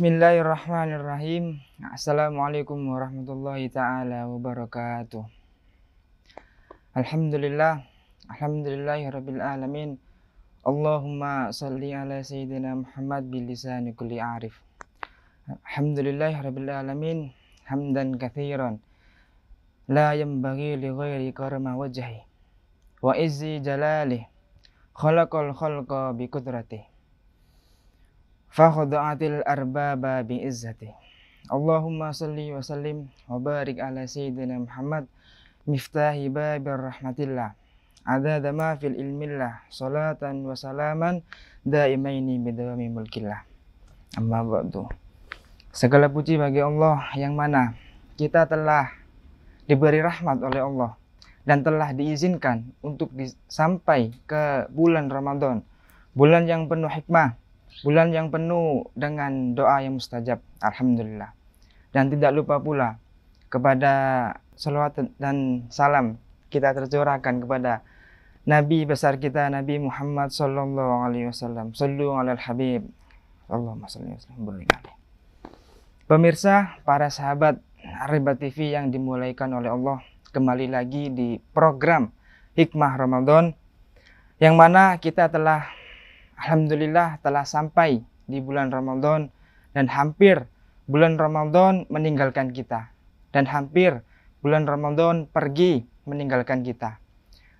Bismillahirrahmanirrahim. Assalamualaikum warahmatullahi taala wabarakatuh. Alhamdulillah, alhamdulillahirabbil alamin. Allahumma salli ala sayyidina Muhammad bil lisani kulli arif. Alhamdulillahirabbil alamin, hamdan katsiran. La yanbaghi li ghairi karama wajhi wa izzi jalali. Khalaqal khalqa bi qudratihi. fakhuda'atil arbaba bi'izzati Allahumma salli wa sallim wa barik ala sayyidina Muhammad miftahi babir rahmatillah adada ma fil ilmillah salatan wa salaman daimaini bidawami mulkillah amma ba'du segala puji bagi Allah yang mana kita telah diberi rahmat oleh Allah dan telah diizinkan untuk sampai ke bulan Ramadan bulan yang penuh hikmah bulan yang penuh dengan doa yang mustajab, Alhamdulillah. Dan tidak lupa pula kepada salawat dan salam kita tercurahkan kepada Nabi besar kita Nabi Muhammad Sallallahu Alaihi Wasallam. Sallu alal Habib. Allahumma salli wasallam. Pemirsa, para sahabat Riba TV yang dimulaikan oleh Allah kembali lagi di program Hikmah Ramadan yang mana kita telah Alhamdulillah telah sampai di bulan Ramadan dan hampir bulan Ramadan meninggalkan kita dan hampir bulan Ramadan pergi meninggalkan kita.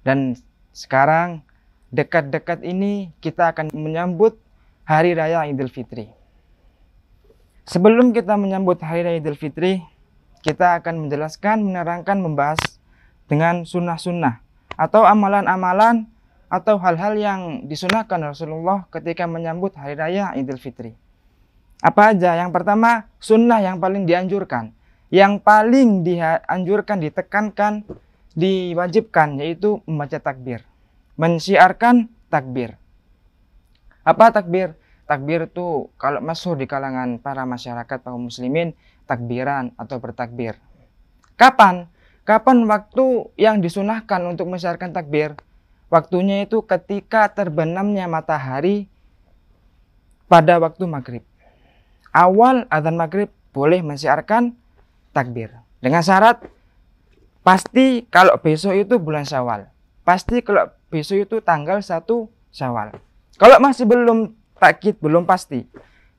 Dan sekarang dekat-dekat ini kita akan menyambut Hari Raya Idul Fitri. Sebelum kita menyambut Hari Raya Idul Fitri, kita akan menjelaskan, menerangkan, membahas dengan sunnah-sunnah atau amalan-amalan atau hal-hal yang disunahkan Rasulullah ketika menyambut hari raya Idul Fitri. Apa aja? Yang pertama, sunnah yang paling dianjurkan. Yang paling dianjurkan, ditekankan, diwajibkan, yaitu membaca takbir. Mensiarkan takbir. Apa takbir? Takbir itu kalau masuk di kalangan para masyarakat, kaum muslimin, takbiran atau bertakbir. Kapan? Kapan waktu yang disunahkan untuk mensiarkan takbir? Waktunya itu ketika terbenamnya matahari pada waktu maghrib. Awal azan maghrib boleh mensiarkan takbir. Dengan syarat pasti kalau besok itu bulan syawal. Pasti kalau besok itu tanggal 1 syawal. Kalau masih belum takit, belum pasti.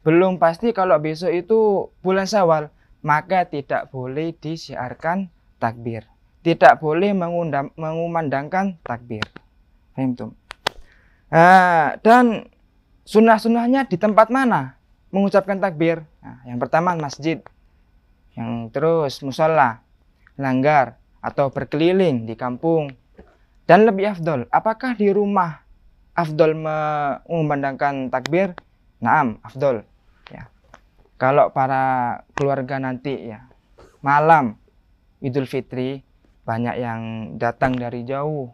Belum pasti kalau besok itu bulan syawal. Maka tidak boleh disiarkan takbir. Tidak boleh mengumandangkan takbir. Fahimtum. Nah, dan sunnah-sunnahnya di tempat mana mengucapkan takbir? Nah, yang pertama masjid, yang terus musola, langgar, atau berkeliling di kampung. Dan lebih afdol, apakah di rumah afdol memandangkan takbir? Naam, afdol. Ya. Kalau para keluarga nanti ya malam Idul Fitri banyak yang datang dari jauh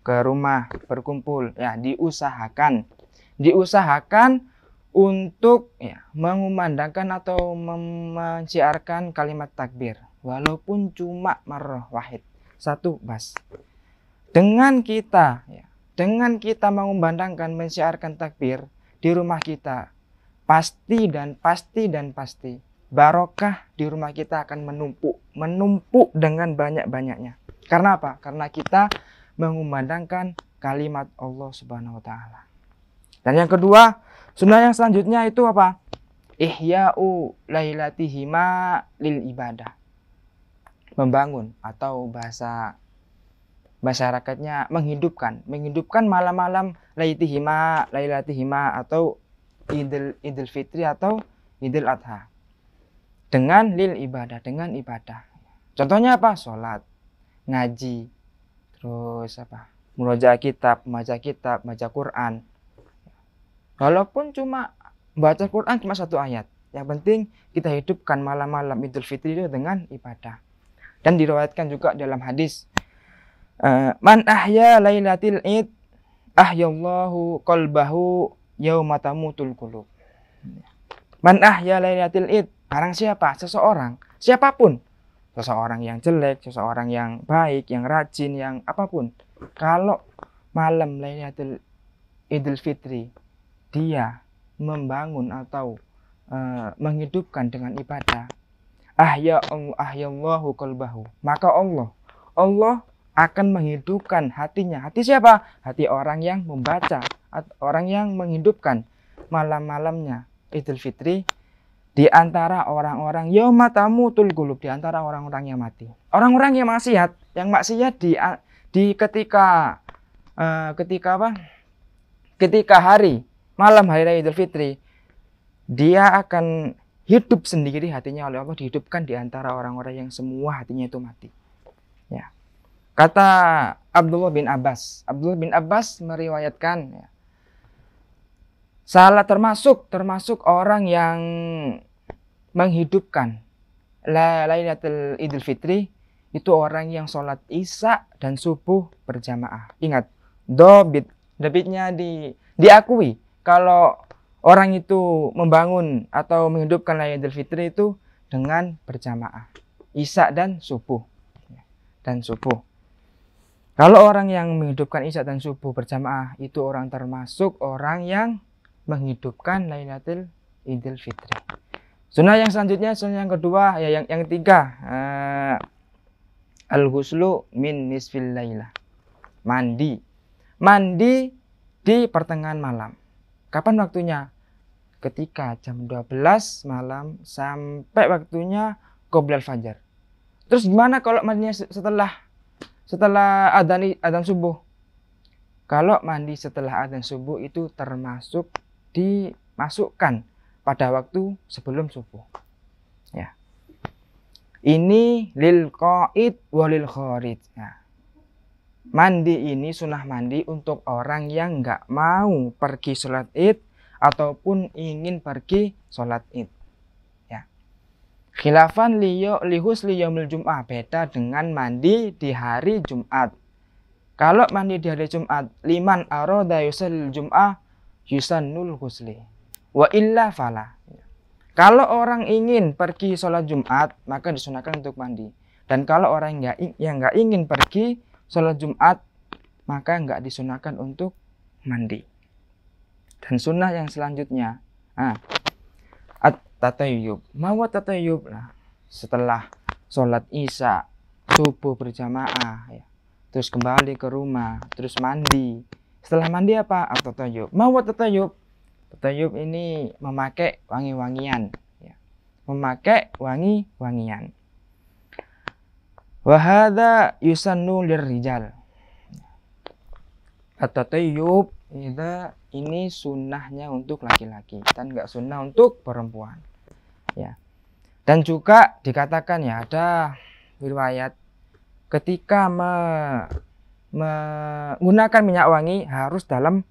ke rumah berkumpul ya diusahakan diusahakan untuk ya, mengumandangkan atau menciarkan kalimat takbir walaupun cuma marah wahid satu bas dengan kita ya, dengan kita mengumandangkan menciarkan takbir di rumah kita pasti dan pasti dan pasti barokah di rumah kita akan menumpuk menumpuk dengan banyak-banyaknya karena apa karena kita mengumandangkan kalimat Allah Subhanahu wa taala. Dan yang kedua, sunnah yang selanjutnya itu apa? Ihya'u lailatihima lil ibadah. Membangun atau bahasa masyarakatnya menghidupkan, menghidupkan malam-malam lailatihima, lailatihima atau Idul Idul Fitri atau Idul Adha. Dengan lil ibadah, dengan ibadah. Contohnya apa? Salat, ngaji, terus apa murojaah kitab maca kitab maca Quran walaupun cuma baca Quran cuma satu ayat yang penting kita hidupkan malam-malam Idul Fitri itu dengan ibadah dan dirawatkan juga dalam hadis eh, man ahya lailatul id ahyallahu qalbahu yauma tamutul qulub man ahya lailatul id barang siapa seseorang siapapun seseorang yang jelek, seseorang yang baik, yang rajin, yang apapun. Kalau malam Lailatul Idul Fitri dia membangun atau uh, menghidupkan dengan ibadah, ahya ahyallahu qalbahu. Maka Allah Allah akan menghidupkan hatinya. Hati siapa? Hati orang yang membaca, orang yang menghidupkan malam-malamnya Idul Fitri di antara orang-orang matamu tul gulub di antara orang-orang yang mati. Orang-orang yang maksiat, yang maksiat di di ketika uh, ketika apa? Ketika hari malam hari Raya Idul Fitri dia akan hidup sendiri hatinya oleh Allah dihidupkan di antara orang-orang yang semua hatinya itu mati. Ya. Kata Abdullah bin Abbas, Abdullah bin Abbas meriwayatkan ya, Salah termasuk termasuk orang yang menghidupkan Lailatul Idul Fitri itu orang yang sholat isya dan subuh berjamaah. Ingat, dobit, debitnya di, diakui kalau orang itu membangun atau menghidupkan Lailatul Fitri itu dengan berjamaah. Isya dan subuh. Dan subuh. Kalau orang yang menghidupkan isya dan subuh berjamaah itu orang termasuk orang yang menghidupkan Lailatul Idul Fitri. Sunnah yang selanjutnya, sunnah yang kedua, ya yang yang ketiga, uh, eh, al huslu min nisfil lailah. Mandi. Mandi di pertengahan malam. Kapan waktunya? Ketika jam 12 malam sampai waktunya qoblal fajar. Terus gimana kalau mandinya setelah setelah adan adan subuh? Kalau mandi setelah adan subuh itu termasuk dimasukkan pada waktu sebelum subuh. Ya. Ini lil qaid walil kharij. Nah, mandi ini sunnah mandi untuk orang yang nggak mau pergi sholat id ataupun ingin pergi sholat id. Ya. Khilafan liyo lihus liyomil jum'ah beda dengan mandi di hari Jumat. Kalau mandi di hari Jumat, liman aroda yusal jum'ah yusannul husli. Wa illa fala. Kalau orang ingin pergi sholat Jumat, maka disunahkan untuk mandi. Dan kalau orang yang nggak yang ingin pergi sholat Jumat, maka nggak disunahkan untuk mandi. Dan sunnah yang selanjutnya, ah, at tatayub, mau tatayub lah. Setelah sholat isya, subuh berjamaah, ya. terus kembali ke rumah, terus mandi. Setelah mandi apa? At tatayub, mau tatayub, Tayyub ini memakai wangi-wangian. Ya. Memakai wangi-wangian. Wahada yusannu lirrijal. Atau tayyub ini sunnahnya untuk laki-laki dan nggak sunnah untuk perempuan. Ya. Dan juga dikatakan ya ada riwayat ketika me, menggunakan minyak wangi harus dalam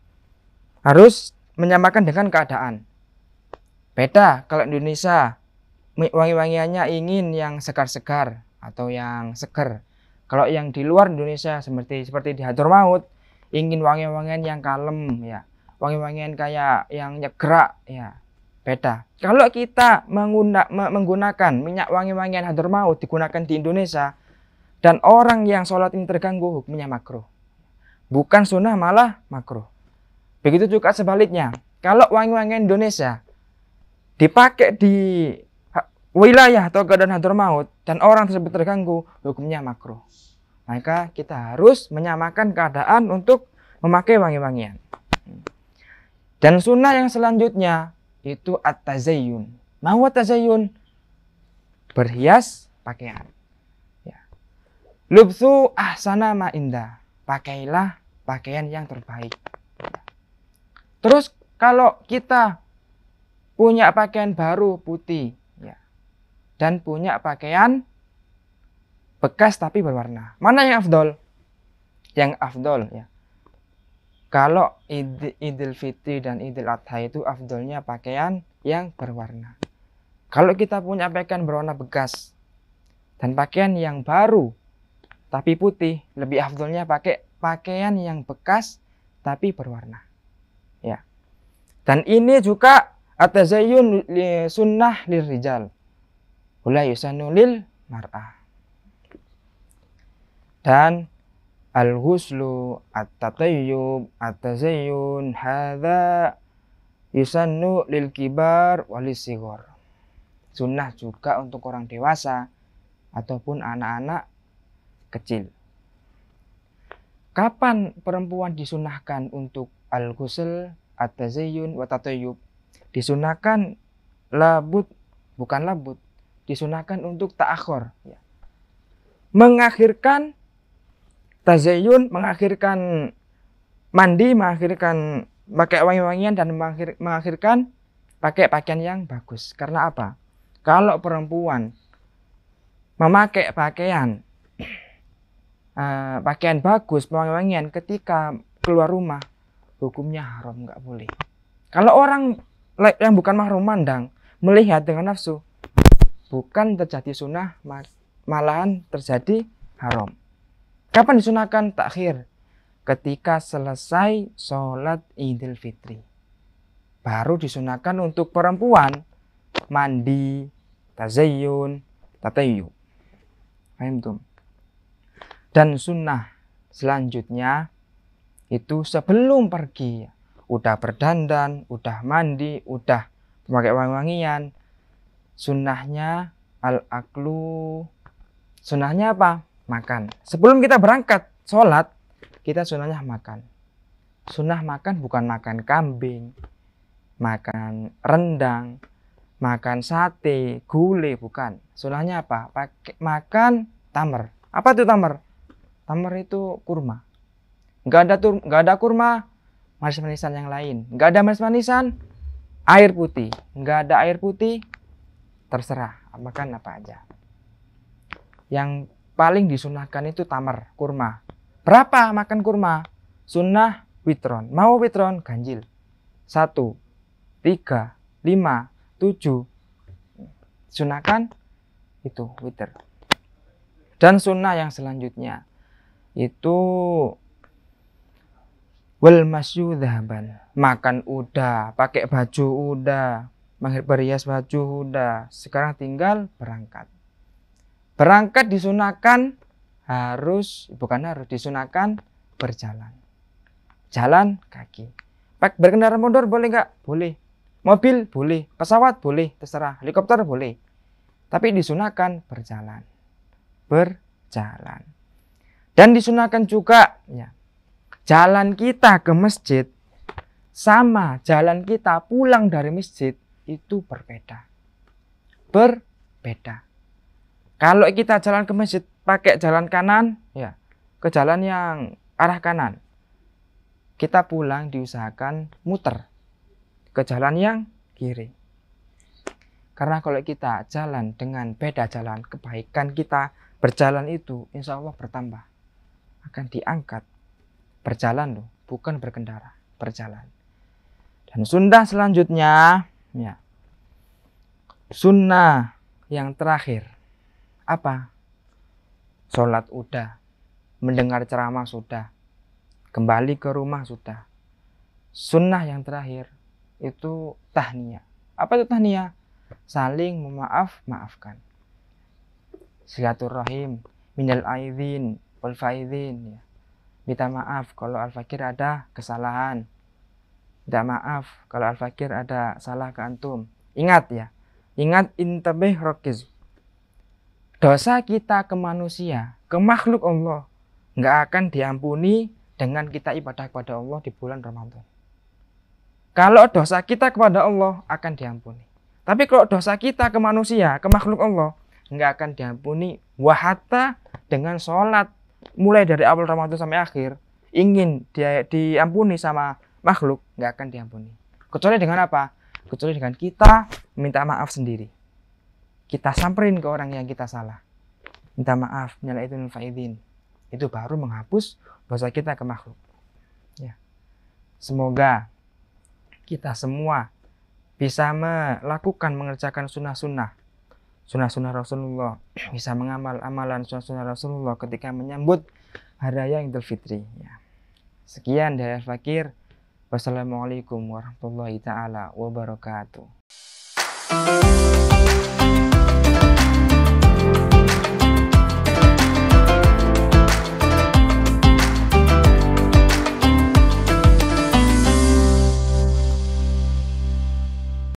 harus menyamakan dengan keadaan. Beda kalau Indonesia wangi-wangiannya ingin yang segar-segar atau yang seger. Kalau yang di luar Indonesia seperti seperti di Maut ingin wangi-wangian yang kalem ya, wangi-wangian kayak yang nyegerak ya. Beda. Kalau kita mengguna, menggunakan minyak wangi-wangian Maut digunakan di Indonesia dan orang yang sholat ini terganggu hukumnya makro Bukan sunnah malah makro Begitu juga sebaliknya. Kalau wangi-wangian Indonesia dipakai di wilayah atau keadaan dan maut dan orang tersebut terganggu, hukumnya makro Maka kita harus menyamakan keadaan untuk memakai wangi-wangian. Dan sunnah yang selanjutnya itu at-tazayyun. Mau at-tazayyun? Berhias pakaian. Ya. Lubsu ahsana ma indah. Pakailah pakaian yang terbaik. Terus kalau kita punya pakaian baru putih ya. Dan punya pakaian bekas tapi berwarna. Mana yang afdol? Yang afdol ya. Kalau id, Idul Fitri dan Idul Adha itu afdolnya pakaian yang berwarna. Kalau kita punya pakaian berwarna bekas dan pakaian yang baru tapi putih, lebih afdolnya pakai pakaian yang bekas tapi berwarna. Dan ini juga atazayyun li sunnah lirijal. Wala yusannu lil mar'ah. Dan al-ghuslu at-tatayyub at-tazayyun hadza yusannu lil kibar walisigor. Sunnah juga untuk orang dewasa ataupun anak-anak kecil. Kapan perempuan disunahkan untuk al-ghusl at-tazayyun wa tatayyub. Disunahkan labut bukan labut, disunahkan untuk ta'akhir ya. Mengakhirkan tazayyun, mengakhirkan mandi, mengakhirkan pakai wangi-wangian dan mengakhir, mengakhirkan pakai pakaian yang bagus. Karena apa? Kalau perempuan memakai pakaian uh, pakaian bagus, wangi-wangian ketika keluar rumah hukumnya haram nggak boleh. Kalau orang yang bukan mahrum mandang melihat dengan nafsu, bukan terjadi sunnah malahan terjadi haram. Kapan disunahkan takhir? Ketika selesai sholat idul fitri. Baru disunahkan untuk perempuan mandi, tazayyun, tatayu. Dan sunnah selanjutnya itu sebelum pergi udah berdandan, udah mandi, udah memakai wangi-wangian. Sunnahnya al-aklu. Sunnahnya apa? Makan. Sebelum kita berangkat sholat, kita sunnahnya makan. Sunnah makan bukan makan kambing, makan rendang, makan sate, gulai, bukan. Sunnahnya apa? Pakai makan tamer. Apa itu tamer? Tamer itu kurma nggak ada tur nggak ada kurma manis-manisan yang lain nggak ada manis-manisan air putih nggak ada air putih terserah makan apa aja yang paling disunahkan itu tamar kurma berapa makan kurma sunnah witron mau witron ganjil satu tiga lima tujuh sunahkan itu witron dan sunnah yang selanjutnya itu Wal masyu Makan udah, pakai baju udah, berias baju udah. Sekarang tinggal berangkat. Berangkat disunahkan harus, bukan harus, disunahkan berjalan. Jalan kaki. Pak berkendara motor boleh nggak? Boleh. Mobil boleh. Pesawat boleh. Terserah. Helikopter boleh. Tapi disunahkan berjalan. Berjalan. Dan disunahkan juga ya, jalan kita ke masjid sama jalan kita pulang dari masjid itu berbeda. Berbeda. Kalau kita jalan ke masjid pakai jalan kanan, ya, ke jalan yang arah kanan. Kita pulang diusahakan muter ke jalan yang kiri. Karena kalau kita jalan dengan beda jalan, kebaikan kita berjalan itu insya Allah bertambah. Akan diangkat Berjalan loh, bukan berkendara, berjalan. Dan sunnah selanjutnya, ya. Sunnah yang terakhir apa? Sholat udah, mendengar ceramah sudah, kembali ke rumah sudah. Sunnah yang terakhir itu tahnia. Apa itu tahnia? Saling memaaf, maafkan. Silaturahim, minal aidin, wal faidin. Ya minta maaf kalau Al-Fakir ada kesalahan. Minta maaf kalau Al-Fakir ada salah ke antum. Ingat ya, ingat intabih rokiz. Dosa kita ke manusia, ke makhluk Allah, nggak akan diampuni dengan kita ibadah kepada Allah di bulan Ramadan. Kalau dosa kita kepada Allah akan diampuni. Tapi kalau dosa kita ke manusia, ke makhluk Allah, nggak akan diampuni. Wahata dengan sholat mulai dari awal Ramadan sampai akhir ingin dia diampuni sama makhluk nggak akan diampuni kecuali dengan apa kecuali dengan kita minta maaf sendiri kita samperin ke orang yang kita salah minta maaf nyala itu faidin itu baru menghapus dosa kita ke makhluk ya semoga kita semua bisa melakukan mengerjakan sunnah-sunnah sunnah-sunnah Rasulullah, bisa mengamal amalan sunnah-sunnah Rasulullah ketika menyambut hari raya Idul Fitri. Ya. Sekian dari Fakir. Wassalamualaikum warahmatullahi taala wabarakatuh.